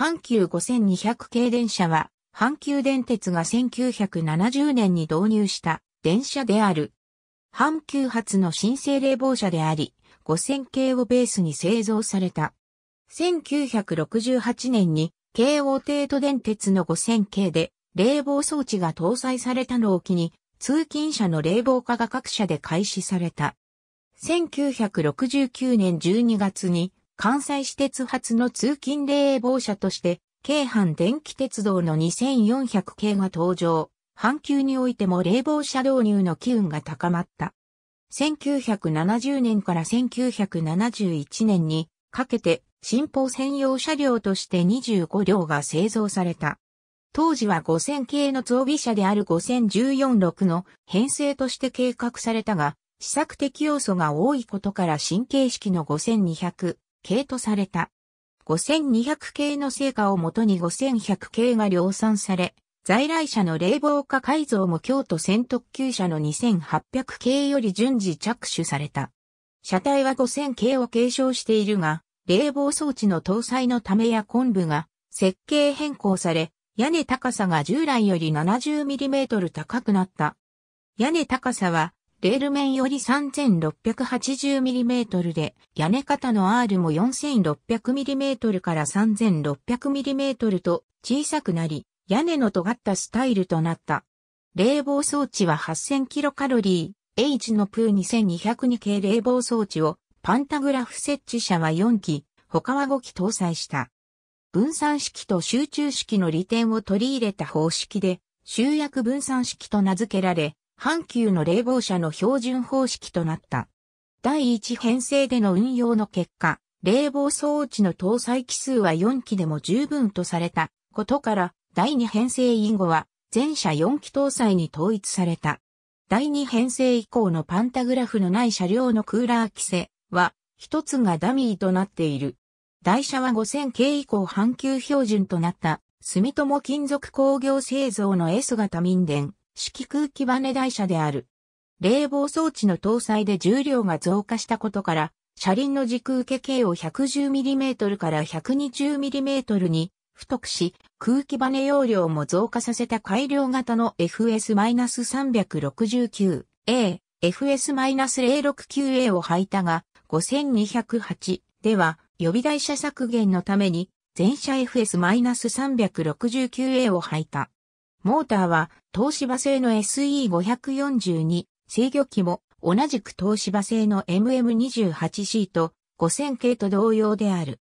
阪急5200系電車は、阪急電鉄が1970年に導入した電車である。阪急発の新生冷房車であり、5000系をベースに製造された。1968年に、京王帝都電鉄の5000系で冷房装置が搭載されたのを機に、通勤車の冷房化が各社で開始された。1969年12月に関西私鉄発の通勤冷房車として、京阪電気鉄道の2400系が登場。阪急においても冷房車導入の機運が高まった。1970年から1971年にかけて新法専用車両として25両が製造された。当時は5000系の増備車である5014-6の編成として計画されたが、試作的要素が多いことから新形式の5200、系とされた。5200系の成果をもとに5100系が量産され、在来車の冷房化改造も京都線特急車の2800系より順次着手された。車体は5000系を継承しているが、冷房装置の搭載のためや昆布が設計変更され、屋根高さが従来より 70mm 高くなった。屋根高さはレール面より 3680mm で、屋根型の R も 4600mm から 3600mm と小さくなり、屋根の尖ったスタイルとなった。冷房装置は 8000kcal、H のプー2202系冷房装置を、パンタグラフ設置車は4機、他は5機搭載した。分散式と集中式の利点を取り入れた方式で、集約分散式と名付けられ、阪急の冷房車の標準方式となった。第1編成での運用の結果、冷房装置の搭載機数は4機でも十分とされたことから、第2編成以後は全車4機搭載に統一された。第2編成以降のパンタグラフのない車両のクーラー規制は、一つがダミーとなっている。台車は5000系以降阪急標準となった、住友金属工業製造の S 型民電。式空気バネ台車である。冷房装置の搭載で重量が増加したことから、車輪の軸受け径を 110mm から 120mm に太くし、空気バネ容量も増加させた改良型の FS-369A、FS-069A を履いたが、5208では予備台車削減のために、全車 FS-369A を履いた。モーターは東芝製の SE542 制御機も同じく東芝製の MM28C と5000系と同様である。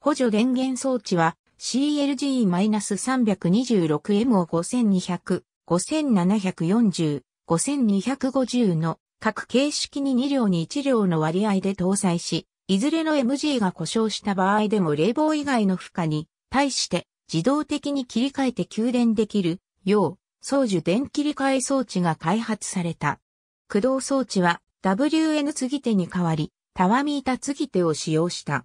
補助電源装置は CLG-326M を5200、5740、5250の各形式に2両に1両の割合で搭載し、いずれの MG が故障した場合でも冷房以外の負荷に対して自動的に切り替えて給電できる用、送受電切り替え装置が開発された。駆動装置は WN 継ぎ手に代わり、タワミータ継ぎ手を使用した。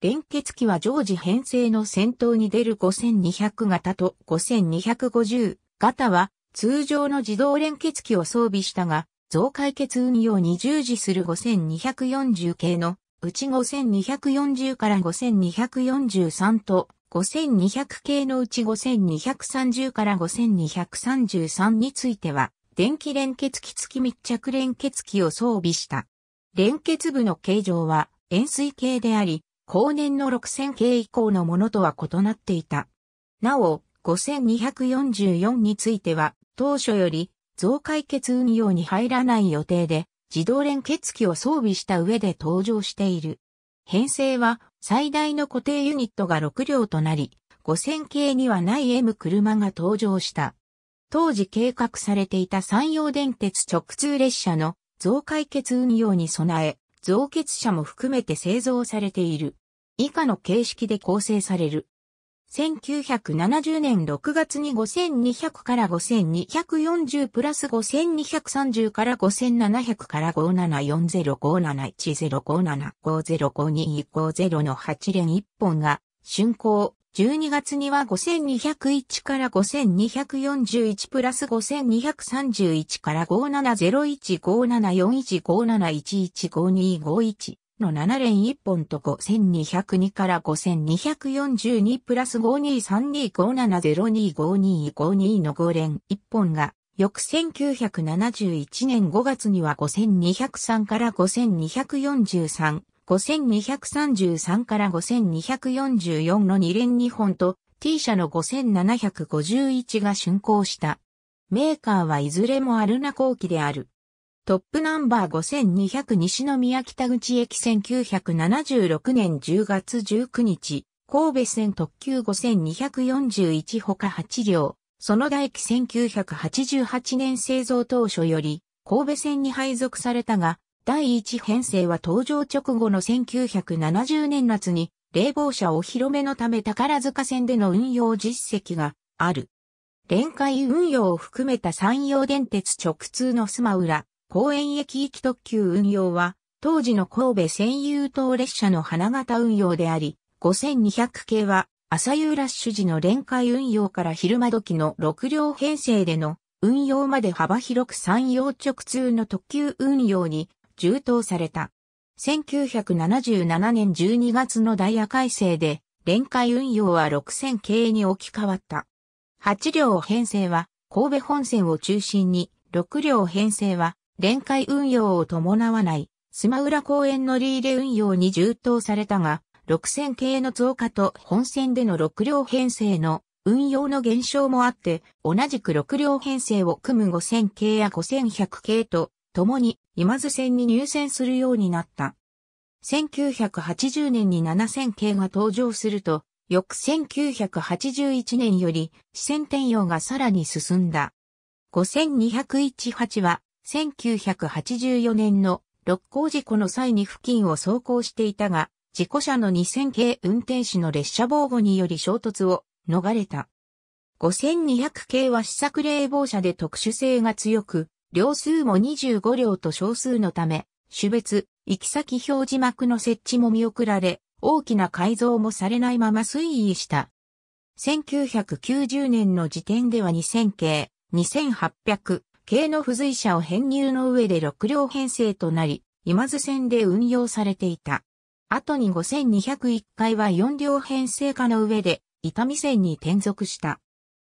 連結機は常時編成の先頭に出る5200型と5250型は通常の自動連結機を装備したが、増解決運用に従事する5240系のうち5240から5243と5200系のうち5230から5233については、電気連結機付き密着連結機を装備した。連結部の形状は円錐形であり、後年の6000系以降のものとは異なっていた。なお、5244については、当初より増解決運用に入らない予定で、自動連結機を装備した上で登場している。編成は最大の固定ユニットが6両となり、5000系にはない M 車が登場した。当時計画されていた山陽電鉄直通列車の増解決運用に備え、増結車も含めて製造されている。以下の形式で構成される。1970年6月に5200から5240プラス5230から5700から5740571057505250の8連1本が竣工。12月には5201から5241プラス5231から5701574157115251の7連1本と5202から5242プラス523257025252の5連1本が、翌1971年5月には5203から5243、5233から5244の2連2本と T 社の5751が竣工した。メーカーはいずれもアルナ後期である。トップナンバー5200西宮北口駅1976年10月19日、神戸線特急5241ほか8両、その大機1988年製造当初より、神戸線に配属されたが、第1編成は登場直後の1970年夏に、冷房車お披露目のため宝塚線での運用実績がある。連海運用を含めた山陽電鉄直通のスマウラ、公園駅行き特急運用は、当時の神戸専有等列車の花形運用であり、5200系は、朝夕ラッシュ時の連会運用から昼間時の6両編成での運用まで幅広く山陽直通の特急運用に充当された。1977年12月のダイヤ改正で、連会運用は6000系に置き換わった。8両編成は、神戸本線を中心に、6両編成は、連会運用を伴わない、スマウラ公園乗り入れ運用に充当されたが、6000系の増加と本線での6両編成の運用の減少もあって、同じく6両編成を組む5000系や5100系と、共に今津線に入線するようになった。1980年に7000系が登場すると、翌1981年より、支線転用がさらに進んだ。52018は1984年の六甲事故の際に付近を走行していたが、事故車の2000系運転士の列車防護により衝突を逃れた。5200系は試作冷房車で特殊性が強く、両数も25両と少数のため、種別、行き先表示幕の設置も見送られ、大きな改造もされないまま推移した。1990年の時点では2000系、2800、軽の付随車を編入の上で6両編成となり、今津線で運用されていた。後に5201回は4両編成化の上で、伊丹線に転属した。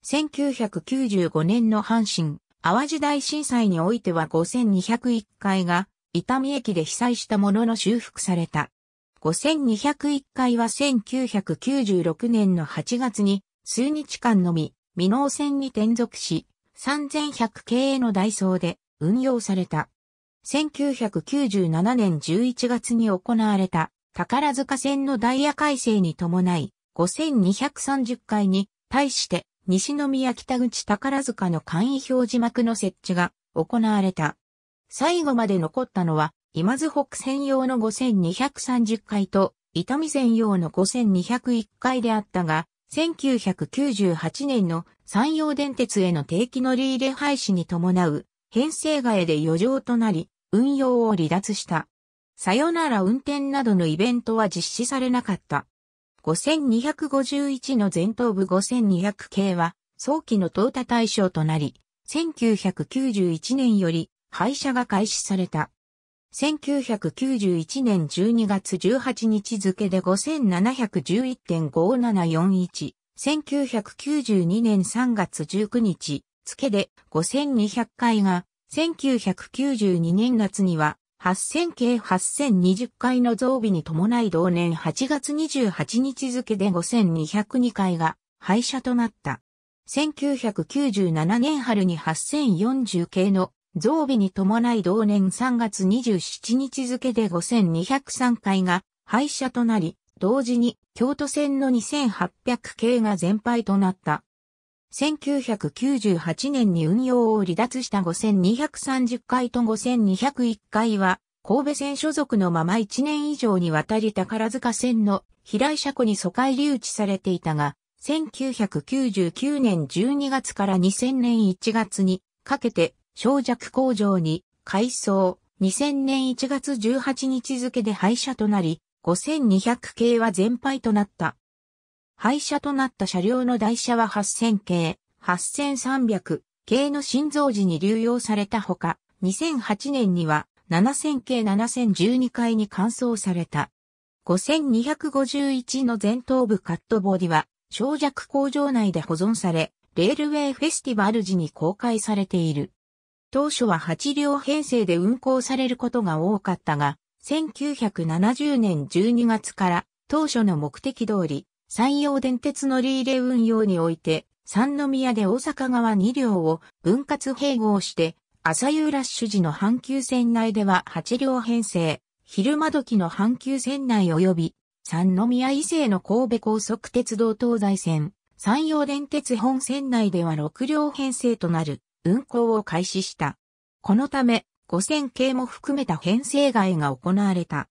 1995年の阪神、淡路大震災においては5201回が、伊丹駅で被災したものの修復された。5201回は1996年の8月に、数日間のみ、未納線に転属し、3100系のダイソーで運用された。1997年11月に行われた宝塚線のダイヤ改正に伴い5230回に対して西宮北口宝塚の簡易表示幕の設置が行われた。最後まで残ったのは今津北線用の5230回と伊丹線用の5201回であったが、1998年の山陽電鉄への定期乗り入れ廃止に伴う編成替えで余剰となり、運用を離脱した。さよなら運転などのイベントは実施されなかった。5251の前頭部5200系は早期の淘汰対象となり、1991年より廃車が開始された。1991年12月18日付で5711.5741、1992年3月19日付で5200回が、1992年夏には8000系8020回の増備に伴い同年8月28日付で5202回が廃車となった。1997年春に8040系の増備に伴い同年3月27日付で5203回が廃車となり、同時に京都線の2800系が全廃となった。1998年に運用を離脱した5230回と5201回は、神戸線所属のまま1年以上にわたり宝塚線の平井車庫に疎開留置されていたが、1999年12月から2000年1月にかけて小弱工場に改装、2000年1月18日付で廃車となり、5200系は全廃となった。廃車となった車両の台車は8000系、8300系の心臓時に流用されたほか、2008年には7000系7012階に換装された。5251の前頭部カットボディは、小弱工場内で保存され、レールウェイフェスティバル時に公開されている。当初は8両編成で運行されることが多かったが、1970年12月から当初の目的通り、山陽電鉄のリーレ運用において、三宮で大阪側2両を分割併合して、朝夕ラッシュ時の阪急線内では8両編成、昼間時の阪急線内及び、三宮以西の神戸高速鉄道東西線、山陽電鉄本線内では6両編成となる。運行を開始した。このため、5000系も含めた編成外が行われた。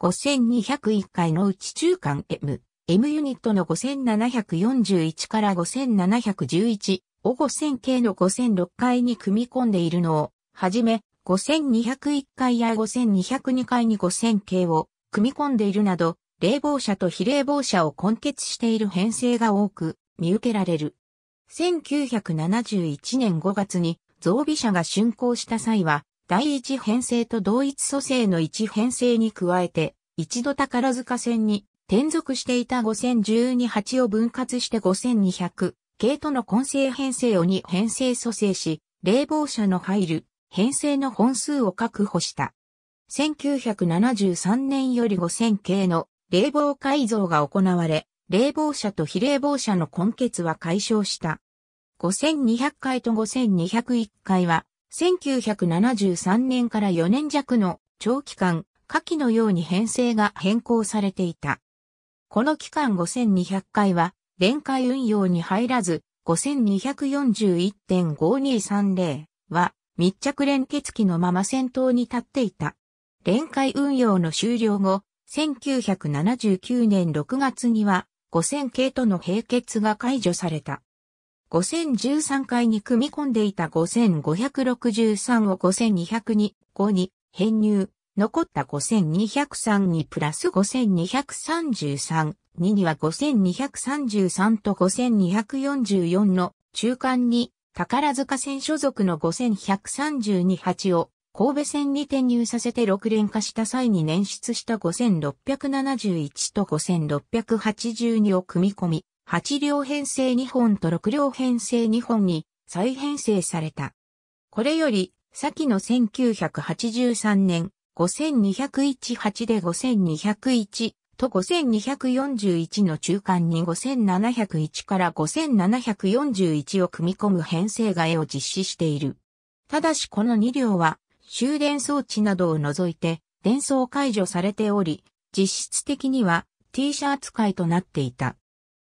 5201回のうち中間 M、M ユニットの5741から5711を5000系の5006回に組み込んでいるのを、はじめ、5201回や5202回に5000系を組み込んでいるなど、冷房車と非冷房車を根結している編成が多く見受けられる。1971年5月に増備車が竣工した際は、第一編成と同一組成の一編成に加えて、一度宝塚線に転属していた5012-8を分割して5200系との混成編成を2編成組成し、冷房車の入る編成の本数を確保した。1973年より5000系の冷房改造が行われ、冷房車と非冷房車の根結は解消した。5200回と5201回は、1973年から4年弱の長期間、下記のように編成が変更されていた。この期間5200回は、連会運用に入らず、5241.5230は、密着連結機のまま先頭に立っていた。連会運用の終了後、1979年6月には、5000系との並結が解除された。5013回に組み込んでいた5563を5 2 0 2 5に編入、残った5203にプラス5233、2には5233と5244の中間に宝塚線所属の51328を神戸線に転入させて6連化した際に捻出した5671と5682を組み込み、8両編成2本と6両編成2本に再編成された。これより、先の1983年52018で5201と5241の中間に5701から5741を組み込む編成替えを実施している。ただしこの2両は終電装置などを除いて、電装解除されており、実質的には T シ社扱いとなっていた。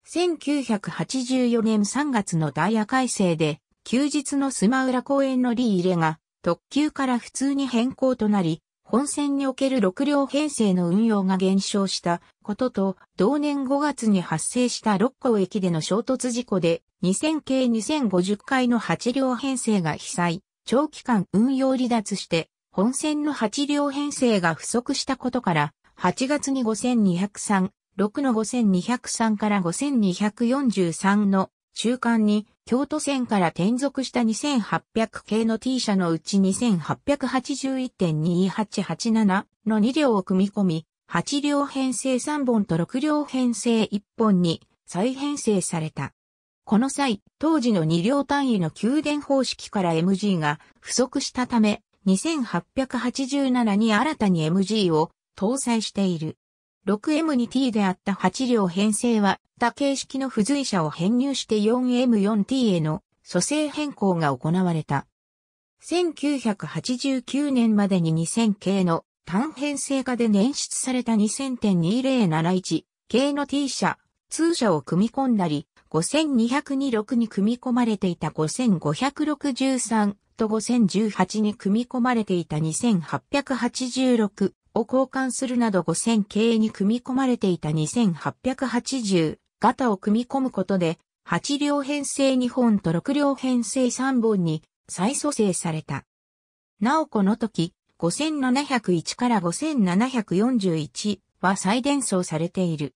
1984年3月のダイヤ改正で、休日のスマウラ公園のリー入れが、特急から普通に変更となり、本線における6両編成の運用が減少したことと、同年5月に発生した六甲駅での衝突事故で、2000系2050回の8両編成が被災。長期間運用離脱して、本線の8両編成が不足したことから、8月に5203、6の5203から5243の中間に京都線から転属した2800系の T 社のうち2881.2887の2両を組み込み、8両編成3本と6両編成1本に再編成された。この際、当時の2両単位の給電方式から MG が不足したため、2887に新たに MG を搭載している。6M2T であった8両編成は、他形式の付随車を編入して 4M4T への蘇生変更が行われた。1989年までに2000系の単編成化で捻出された2000.2071系の T 車、通車を組み込んだり、5202-6に組み込まれていた5563と5018に組み込まれていた2886を交換するなど5000系に組み込まれていた2880型を組み込むことで8両編成2本と6両編成3本に再組成された。なおこの時、5701から5741は再伝送されている。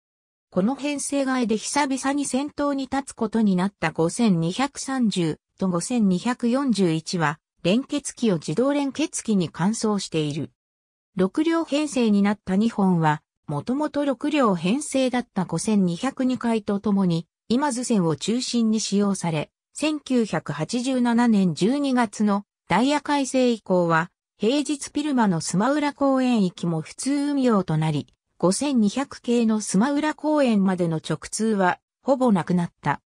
この編成外で久々に先頭に立つことになった5230と5241は、連結機を自動連結機に換装している。6両編成になった2本は、もともと6両編成だった5202回とともに、今図線を中心に使用され、1987年12月のダイヤ改正以降は、平日ピルマのスマウラ公園域も普通運用となり、5200系のスマウラ公園までの直通は、ほぼなくなった。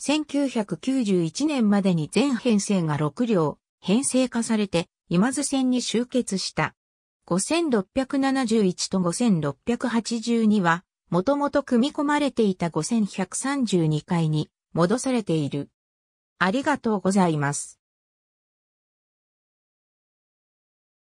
1991年までに全編成が6両、編成化されて、今津線に集結した。5671と5682は、もともと組み込まれていた5132階に戻されている。ありがとうございます。